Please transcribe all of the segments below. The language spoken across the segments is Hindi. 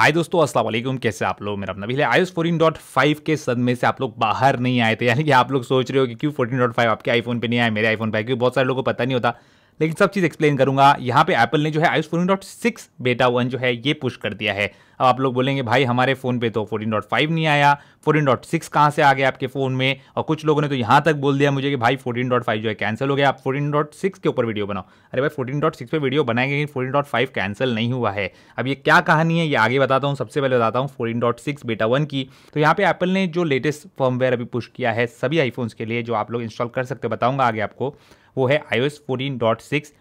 हाय दोस्तों अस्सलाम वालेकुम कैसे आप लोग मेरा अपना है आईओएस फोर्टीन डॉट फाइव के सदमे से आप लोग बाहर नहीं आए थे यानी कि आप लोग सोच रहे हो कि क्यों 14.5 डॉट फाइव आपके आईफोन पे नहीं आया मेरे आईफोन पे क्योंकि बहुत सारे लोगों को पता नहीं होता लेकिन सब चीज़ एक्सप्लेन करूंगा यहाँ पे एप्पल ने जो है iOS fourteen dot six beta one जो है ये पुश कर दिया है अब आप लोग बोलेंगे भाई हमारे फ़ोन पे तो फोर्टीन डॉट फाइव नहीं आया फोर्टीन डॉट सिक्स कहाँ से आ गया आपके फ़ोन में और कुछ लोगों ने तो यहाँ तक बोल दिया मुझे कि भाई फोर्टीन डॉट फाइव जो है कैंसिल हो गया आप फोर्टीन डॉट सिक्स के ऊपर वीडियो बनाओ अरे भाई फोर्टीन डॉट सिक्स पर वीडियो बनाएंगे लेकिन फोर्टीन डॉट फाइव कैंसिल नहीं हुआ है अब ये क्या कहानी है ये आगे बताता हूँ सबसे पहले बताता हूँ fourteen dot six beta one की तो यहाँ पे एप्पल ने जो लेटेस्ट फर्मवेयर अभी पुश किया है सभी आईफोन्स के लिए जो आप लोग इंस्टॉल कर सकते हो बताऊँगा आगे आपको वो है I O S fourteen dot six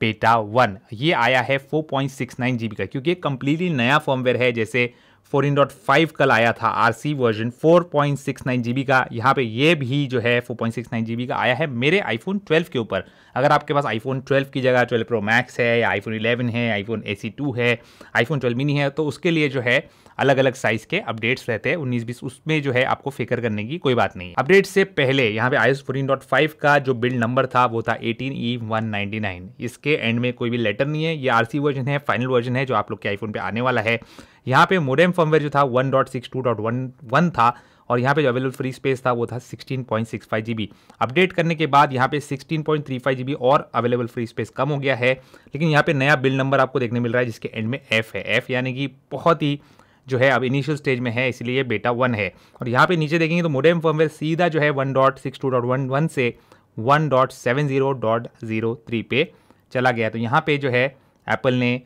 beta one ये आया है four point six G GB का क्योंकि कंप्लीटली कम्प्लीटली नया फॉर्मवेयर है जैसे 14.5 कल आया था आरसी वर्जन 4.69 जीबी का यहाँ पे ये भी जो है 4.69 जीबी का आया है मेरे आईफोन 12 के ऊपर अगर आपके पास आईफोन 12 की जगह 12 प्रो मैक्स है या आईफोन 11 है आईफोन ए सी टू है आईफोन 12 मिनी है तो उसके लिए जो है अलग अलग साइज़ के अपडेट्स रहते हैं उन्नीस बीस उसमें जो है आपको फिक्र करने की कोई बात नहीं अपडेट से पहले यहाँ पे आई फोरटीन डॉट फाइव का जो बिल्ड नंबर था वो था eighteen E one ninety nine इसके एंड में कोई भी लेटर नहीं है ये आरसी वर्जन है फाइनल वर्जन है जो आप लोग के आईफोन पे आने वाला है यहाँ पे मोडेम फर्मवेयर जो था one dot six two dot one one था और यहाँ पे जो अवेलेबल फ्री स्पेस था वो था sixteen point six five G B update करने के बाद यहाँ पे जी बी और अवेलेबल फ्री स्पेस कम हो गया है लेकिन यहाँ पे नया बिल नंबर आपको देखने मिल रहा है जिसके एंड में एफ़ है एफ़ यानी कि बहुत ही जो है अब इनिशियल स्टेज में है इसलिए बेटा वन है और यहाँ पे नीचे देखेंगे तो मोडेम फर्मवेयर सीधा जो है one dot six two dot one one से one dot seven zero dot zero three पे चला गया तो यहाँ पे जो है एप्पल ने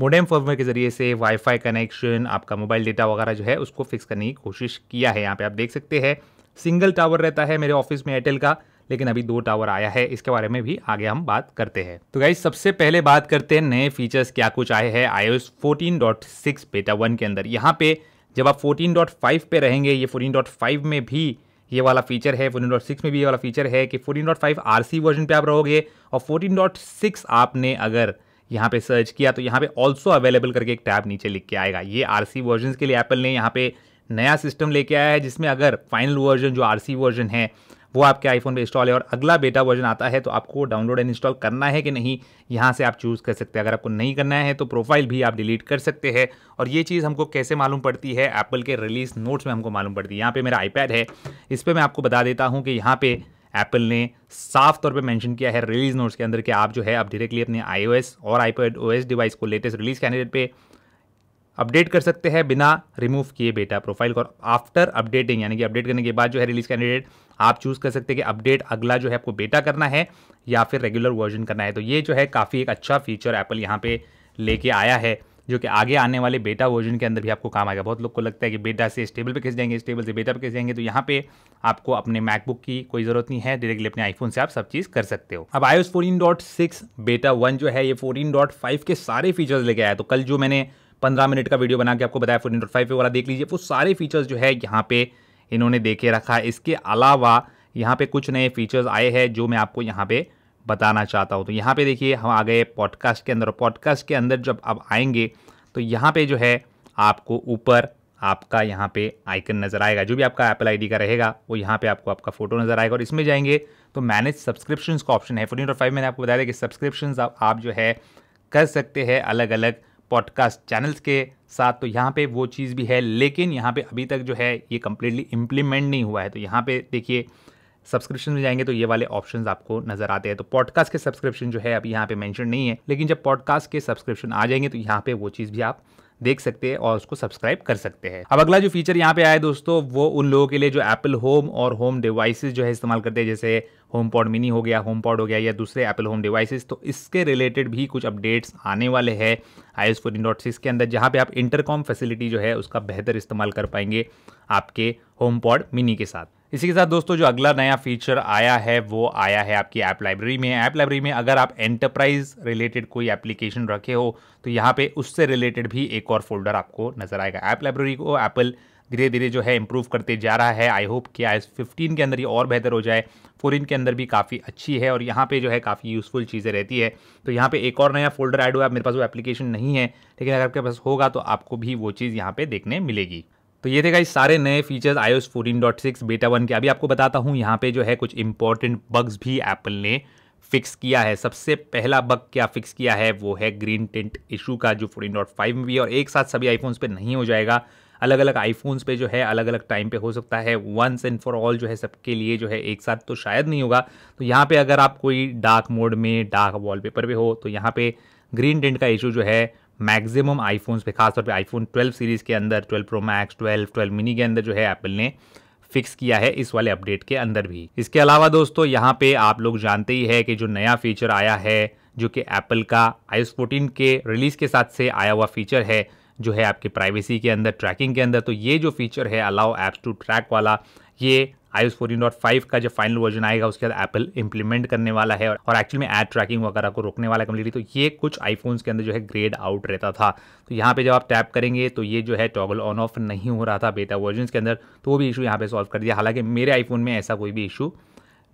मोडेम फर्मवेयर के ज़रिए से वाईफाई कनेक्शन आपका मोबाइल डेटा वगैरह जो है उसको फिक्स करने की कोशिश किया है यहाँ पे आप देख सकते हैं सिंगल टावर रहता है मेरे ऑफिस में एयरटेल का लेकिन अभी दो टावर आया है इसके बारे में भी आगे हम बात करते हैं तो गाइज सबसे पहले बात करते हैं नए फीचर्स क्या कुछ आए हैं iOS fourteen dot six beta one के अंदर यहाँ पे जब आप फोर्टीन डॉट फाइव पे रहेंगे ये फोर्टीन डॉट फाइव में भी ये वाला फीचर है फोर्टीन डॉट सिक्स में भी ये वाला फीचर है कि fourteen dot five R C version पर आप रहोगे और फोर्टीन डॉट सिक्स आपने अगर यहाँ पे सर्च किया तो यहाँ पे ऑल्सो अवेलेबल करके एक टैब नीचे लिख के आएगा ये आर सी वर्जन के लिए एप्पल ने यहाँ पे नया सिस्टम लेके आया है जिसमें अगर फाइनल वर्जन जो आर सी वर्जन है वो आपके आईफोन पे इंस्टॉल है और अगला बेटा वर्जन आता है तो आपको डाउनलोड एंड इंस्टॉल करना है कि नहीं यहाँ से आप चूज़ कर सकते हैं अगर आपको नहीं करना है तो प्रोफाइल भी आप डिलीट कर सकते हैं और ये चीज़ हमको कैसे मालूम पड़ती है एप्पल के रिलीज़ नोट्स में हमको मालूम पड़ती है यहाँ पे मेरा आईपैड है इस पर मैं आपको बता देता हूँ कि यहाँ पर एप्पल ने साफ तौर पे मेंशन किया है रिलीज नोट्स के अंदर कि आप जो है अब डायरेक्टली अपने आईओएस और आईपैड ओएस डिवाइस को लेटेस्ट रिलीज कैंडिडेट पे अपडेट कर सकते हैं बिना रिमूव किए बेटा प्रोफाइल को आफ्टर अपडेटिंग यानी कि अपडेट करने के बाद जो है रिलीज कैंडिडेट आप चूज़ कर सकते हैं कि अपडेट अगला जो है आपको बेटा करना है या फिर रेगुलर वर्जन करना है तो ये जो है काफ़ी एक अच्छा फीचर एप्पल यहाँ पे लेके आया है जो कि आगे आने वाले बेटा वर्जन के अंदर भी आपको काम आएगा बहुत लोग को लगता है कि बेटा से स्टेबल पे कैसे जाएंगे स्टेबल से बेटा पे कैसे जाएंगे तो यहाँ पे आपको अपने मैकबुक की कोई ज़रूरत नहीं है डायरेक्टली अपने आईफोन से आप सब चीज़ कर सकते हो अब डॉट सिक्स बेटा वन जो है ये फाइव के सारे फीचर्स लेके आया तो कल जो मैंने पंद्रह मिनट का वीडियो बना के आपको बताया फोर्टीन डॉट फाइव वाला देख लीजिए वो सारे फीचर्स जो है यहाँ पे इन्होंने देखे रखा है इसके अलावा यहाँ पे कुछ नए फीचर्स आए हैं जो मैं आपको यहाँ पे बताना चाहता हूँ तो यहाँ पे देखिए हम आ गए पॉडकास्ट के अंदर पॉडकास्ट के अंदर जब आप आएंगे तो यहाँ पे जो है आपको ऊपर आपका यहाँ पे आइकन नज़र आएगा जो भी आपका एप्पल आईडी का रहेगा वो यहाँ पे आपको आपका फोटो नज़र आएगा और इसमें जाएंगे तो मैनेज सब्सक्रिप्शन का ऑप्शन है फोर्टीन और फाइव मैंने आपको बताया था कि सब्सक्रिप्शन आप, आप जो है कर सकते हैं अलग अलग पॉडकास्ट चैनल्स के साथ तो यहाँ पे वो चीज़ भी है लेकिन यहाँ पे अभी तक जो है ये कम्प्लीटली इम्प्लीमेंट नहीं हुआ है तो यहाँ पे देखिए सब्सक्रिप्शन में जाएंगे तो ये वाले ऑप्शंस आपको नजर आते हैं तो पॉडकास्ट के सब्सक्रिप्शन जो है अभी यहाँ पे मेंशन नहीं है लेकिन जब पॉडकास्ट के सब्सक्रिप्शन आ जाएंगे तो यहाँ पे वो चीज़ भी आप देख सकते हैं और उसको सब्सक्राइब कर सकते हैं अब अगला जो फीचर यहाँ पे आया दोस्तों वो उन लोगों के लिए जो एप्पल होम और होम डिवाइसेस जो है इस्तेमाल करते हैं जैसे होम पॉड मिनी हो गया होम पॉड हो गया या दूसरे एप्पल होम डिवाइसेस तो इसके रिलेटेड भी कुछ अपडेट्स आने वाले हैं iOS fourteen dot six के अंदर जहाँ पे आप इंटरकॉम फैसिलिटी जो है उसका बेहतर इस्तेमाल कर पाएंगे आपके होम पॉड मिनी के साथ इसी के साथ दोस्तों जो अगला नया फीचर आया है वो आया है आपकी ऐप लाइब्रेरी में ऐप लाइब्रेरी में अगर आप एंटरप्राइज रिलेटेड कोई एप्लीकेशन रखे हो तो यहाँ पे उससे रिलेटेड भी एक और फोल्डर आपको नजर आएगा ऐप लाइब्रेरी को एप्पल धीरे धीरे जो है इम्प्रूव करते जा रहा है आई होप कि आई फिफ्टीन के अंदर ये और बेहतर हो जाए फोरिन के अंदर भी काफ़ी अच्छी है और यहाँ पे जो है काफ़ी यूज़फुल चीज़ें रहती है तो यहाँ पे एक और नया फोल्डर ऐड हुआ मेरे पास वो एप्लीकेशन नहीं है लेकिन अगर आपके पास होगा तो आपको भी वो चीज़ यहाँ पे देखने मिलेगी तो ये थे गाइस सारे नए features iOS fourteen dot six beta one के अभी आपको बताता हूँ यहाँ पे जो है कुछ इंपॉर्टेंट बग्स भी एप्पल ने फिक्स किया है सबसे पहला बग क्या फिक्स किया है वो है ग्रीन टेंट इशू का जो फोर्टीन डॉट फाइव में भी है और एक साथ सभी आईफोन्स पे नहीं हो जाएगा अलग अलग आईफोन्स पे जो है अलग अलग टाइम पे हो सकता है वंस एंड फॉर ऑल जो है सबके लिए जो है एक साथ तो शायद नहीं होगा तो यहाँ पे अगर आप कोई डार्क मोड में डार्क वॉलपेपर पे हो तो यहाँ पे ग्रीन टेंट का इशू जो है मैक्सिमम आईफोन्स पे खासतौर पे आईफोन 12 सीरीज़ के अंदर 12 प्रो मैक्स 12 12 मिनी के अंदर जो है एप्पल ने फिक्स किया है इस वाले अपडेट के अंदर भी इसके अलावा दोस्तों यहाँ पे आप लोग जानते ही है कि जो नया फीचर आया है जो कि एप्पल का आई फोर्टीन के रिलीज़ के साथ से आया हुआ फीचर है जो है आपके प्राइवेसी के अंदर ट्रैकिंग के अंदर तो ये जो फीचर है अलाउ एप्स टू ट्रैक वाला ये iOS fourteen dot five का जो फाइनल वर्जन आएगा उसके बाद एप्पल इंप्लीमेंट करने वाला है और एक्चुअली में एड ट्रैकिंग वगैरह को रोकने वाला है कम्प्लीटली तो ये कुछ आईफोन्स के अंदर जो है ग्रेड आउट रहता था तो यहाँ पे जब आप टैप करेंगे तो ये जो है टॉगल ऑन ऑफ नहीं हो रहा था बेटा वर्जन के अंदर तो वो भी इशू यहाँ पे सॉल्व कर दिया हालांकि मेरे आईफोन में ऐसा कोई भी इशू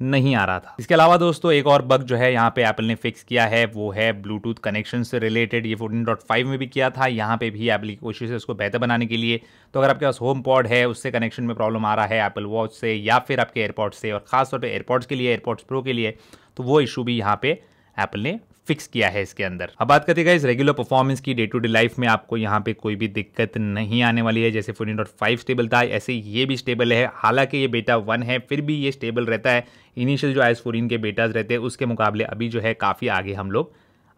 नहीं आ रहा था इसके अलावा दोस्तों एक और बग जो है यहाँ पे एप्पल ने फिक्स किया है वो है ब्लूटूथ कनेक्शन से रिलेटेड ये 14.5 में भी किया था यहाँ पे भी एप्पल की कोशिश है उसको बेहतर बनाने के लिए तो अगर आपके पास होम पॉड है उससे कनेक्शन में प्रॉब्लम आ रहा है एप्पल वॉच से या फिर आपके एयरपॉड्स से और खासतौर पर एयरपॉड्स के लिए एयरपॉड्स प्रो के लिए तो वो इशू भी यहाँ पे एप्पल ने फिक्स किया है इसके अंदर अब बात करते इस रेगुलर परफॉर्मेंस की डे टू डे लाइफ में आपको यहाँ पे कोई भी दिक्कत नहीं आने वाली है जैसे फोर्टीन डॉट फाइव स्टेबल था ऐसे ये भी स्टेबल है हालांकि ये बेटा वन है फिर भी ये स्टेबल रहता है इनिशियल जो आइस फोरिन के बेटाज रहते हैं उसके मुकाबले अभी जो है काफ़ी आगे हम लोग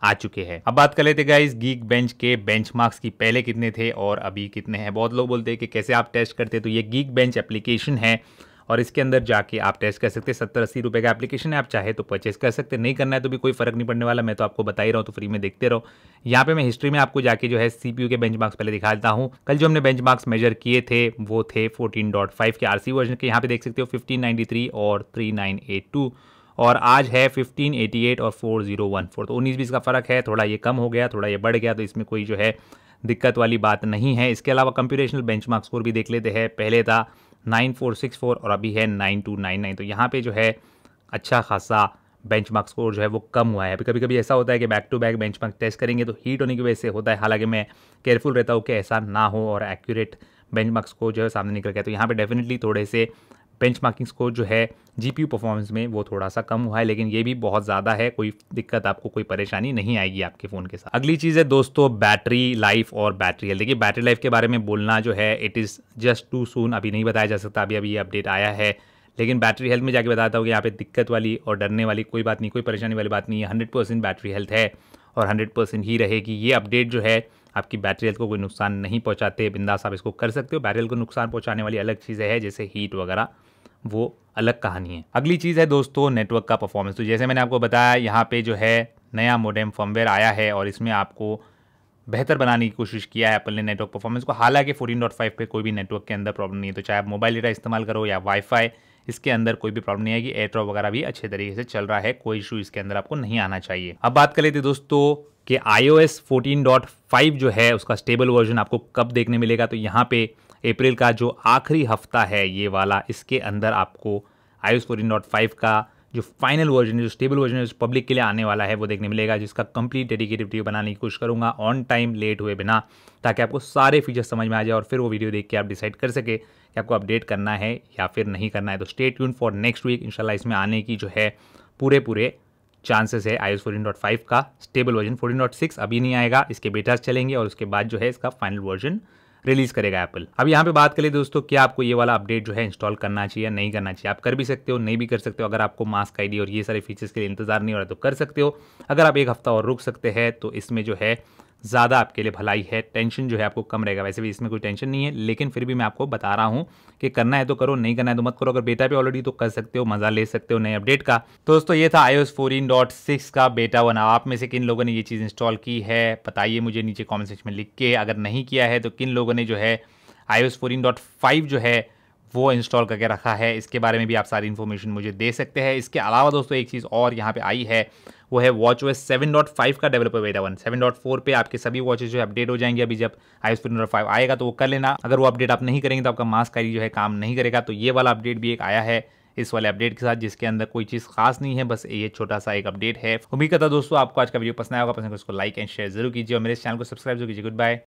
आ चुके हैं अब बात कर लेते इस गीक बेंच के बेंचमार्क्स की पहले कितने थे और अभी कितने हैं बहुत लोग बोलते हैं कि कैसे आप टेस्ट करते तो ये गीक बेंच एप्लीकेशन है और इसके अंदर जाके आप टेस्ट कर सकते हैं सत्तर अस्सी रुपये का एप्लीकेशन है आप चाहे तो परचेस कर सकते नहीं करना है तो भी कोई फ़र्क नहीं पड़ने वाला मैं तो आपको बता ही रहा हूँ तो फ्री में देखते रहो यहाँ पे मैं हिस्ट्री में आपको जाके जो है सी के बेंच पहले दिखा देता हूँ कल जो हमने बेंच मेजर किए थे वो थे फोर्टीन के आर वर्जन के यहाँ पे देख सकते हो फिफ्टीन और थ्री और आज है 1588 और 4014 तो 19 बीस का फ़र्क है थोड़ा ये कम हो गया थोड़ा ये बढ़ गया तो इसमें कोई जो है दिक्कत वाली बात नहीं है इसके अलावा कंप्यूटेशनल बेंचमार्क स्कोर भी देख लेते हैं पहले था नाइन फोर सिक्स फोर और अभी है नाइन टू नाइन नाइन तो यहाँ पे जो है अच्छा खासा बेंच मार्क स्कोर जो है वो कम हुआ है अभी कभी कभी ऐसा होता है कि back to back benchmark test करेंगे तो हीट होने की वजह से होता है हालांकि मैं केयरफुल रहता हूँ कि ऐसा ना हो और एक्यूरेट बेंच मार्क्स को जो है सामने निकल गया तो यहाँ पे डेफिनेटली थोड़े से बेंचमार्किंग स्कोर जो है जीपीयू परफॉर्मेंस में वो थोड़ा सा कम हुआ है लेकिन ये भी बहुत ज़्यादा है कोई दिक्कत आपको कोई परेशानी नहीं आएगी आपके फ़ोन के साथ अगली चीज़ है दोस्तों बैटरी लाइफ और बैटरी हेल्थ देखिए बैटरी लाइफ के बारे में बोलना जो है it is just too soon अभी नहीं बताया जा सकता अभी अभी अपडेट आया है लेकिन बैटरी हेल्थ में जाके बताता हूँ कि यहाँ पे दिक्कत वाली और डरने वाली कोई बात नहीं कोई परेशानी वाली बात नहीं है हंड्रेड परसेंट बैटरी हेल्थ है और हंड्रेड परसेंट ही रहेगी ये अपडेट जो है आपकी बैटरी हेल्थ को कोई नुकसान नहीं पहुँचाते बिंदास आप इसको कर सकते हो बैटरी हेल्थ को नुकसान पहुँचाने वाली अलग चीज़ें हैं जैसे हीट वगैरह वो अलग कहानी है अगली चीज़ है दोस्तों नेटवर्क का परफॉर्मेंस तो जैसे मैंने आपको बताया यहाँ पे जो है नया मोडेम फर्मवेयर आया है और इसमें आपको बेहतर बनाने की कोशिश किया है एप्पल ने नेटवर्क परफॉर्मेंस को हालांकि 14.5 पे कोई भी नेटवर्क के अंदर प्रॉब्लम नहीं है तो चाहे आप मोबाइल डेटा इस्तेमाल करो या वाईफाई इसके अंदर कोई भी प्रॉब्लम नहीं आएगी एयरड्रॉप वगैरह भी अच्छे तरीके से चल रहा है कोई इशू इसके अंदर आपको नहीं आना चाहिए अब बात कर लेते दोस्तों कि आई ओ जो है उसका स्टेबल वर्जन आपको कब देखने मिलेगा तो यहाँ पे अप्रैल का जो आखिरी हफ्ता है ये वाला इसके अंदर आपको iOS fourteen dot five का जो फाइनल वर्जन है जो स्टेबल वर्जन है जो पब्लिक के लिए आने वाला है वो देखने मिलेगा जिसका कंप्लीट डेडिकेटेड वीडियो बनाने की कोशिश करूंगा ऑन टाइम लेट हुए बिना ताकि आपको सारे फीचर्स समझ में आ जाए और फिर वो वीडियो देख के आप डिसाइड कर सके कि आपको अपडेट करना है या फिर नहीं करना है तो स्टेट यून फॉर नेक्स्ट वीक इनशाला इसमें आने की जो है पूरे पूरे चांसेस है आई एस डॉट फाइव का stable version fourteen dot six अभी नहीं आएगा इसके बेटर्स चलेंगे और उसके बाद जो है इसका फाइनल वर्जन रिलीज़ करेगा एप्पल अब यहाँ पे बात करें दोस्तों क्या आपको ये वाला अपडेट जो है इंस्टॉल करना चाहिए या नहीं करना चाहिए आप कर भी सकते हो नहीं भी कर सकते हो अगर आपको मास्क आईडी और ये सारे फीचर्स के लिए इंतजार नहीं हो रहा तो कर सकते हो अगर आप एक हफ्ता और रुक सकते हैं तो इसमें जो है ज़्यादा आपके लिए भलाई है टेंशन जो है आपको कम रहेगा वैसे भी इसमें कोई टेंशन नहीं है लेकिन फिर भी मैं आपको बता रहा हूँ कि करना है तो करो नहीं करना है तो मत करो अगर बेटा भी ऑलरेडी तो कर सकते हो मज़ा ले सकते हो नए अपडेट का तो दोस्तों ये था आई फोरिन डॉट सिक्स का बेटा वन आप में से किन लोगों ने ये चीज़ इंस्टॉल की है बताइए मुझे नीचे कॉमेंट सेक्शन में लिख के अगर नहीं किया है तो किन लोगों ने जो है आई फोर्टीन डॉट फाइव जो है वो इंस्टॉल करके रखा है इसके बारे में भी आप सारी इन्फॉर्मेशन मुझे दे सकते हैं इसके अलावा दोस्तों एक चीज़ और यहाँ पर आई है वो है watchOS seven dot five का developer beta one seven dot four पे आपके सभी वॉचेज जो है अपडेट हो जाएंगे अभी जब आई एस फाइव आएगा तो वो कर लेना अगर वो अपडेट आप नहीं करेंगे तो आपका मास्क आई जो है काम नहीं करेगा तो ये वाला अपडेट भी एक आया है इस वाले अपडेट के साथ जिसके अंदर कोई चीज़ खास नहीं है बस ये छोटा सा एक अपडेट है उम्मीद करता दोस्तों आपको आज का वीडियो पसंद आएगा पसंद तो उसको लाइक एंड शेयर जरूर कीजिए और मेरे चैनल को सब्सक्राइब जरूर कीजिए गुड बाय